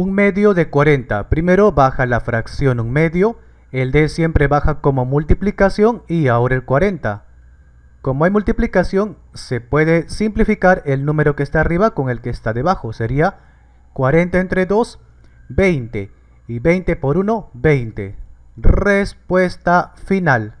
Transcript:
Un medio de 40. Primero baja la fracción un medio, el D siempre baja como multiplicación y ahora el 40. Como hay multiplicación, se puede simplificar el número que está arriba con el que está debajo. Sería 40 entre 2, 20. Y 20 por 1, 20. Respuesta final.